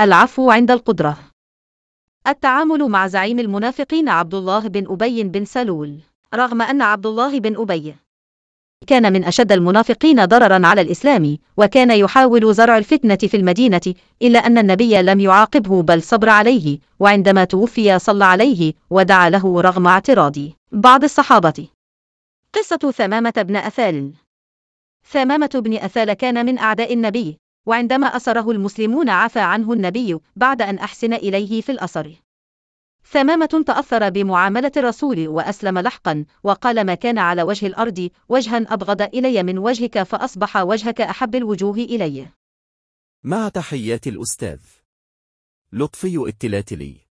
العفو عند القدرة التعامل مع زعيم المنافقين عبد الله بن أبي بن سلول رغم أن عبد الله بن أبي كان من أشد المنافقين ضررا على الإسلام وكان يحاول زرع الفتنة في المدينة إلا أن النبي لم يعاقبه بل صبر عليه وعندما توفي صلى عليه ودعا له رغم اعتراض بعض الصحابة قصة ثمامة بن أثال ثمامة بن أثال كان من أعداء النبي وعندما أسره المسلمون عفى عنه النبي بعد أن أحسن إليه في الأسر ثمامة تأثر بمعاملة الرسول وأسلم لحقا وقال ما كان على وجه الأرض وجها أبغض إلي من وجهك فأصبح وجهك أحب الوجوه إلي مع تحيات الأستاذ لطفي التلاتلي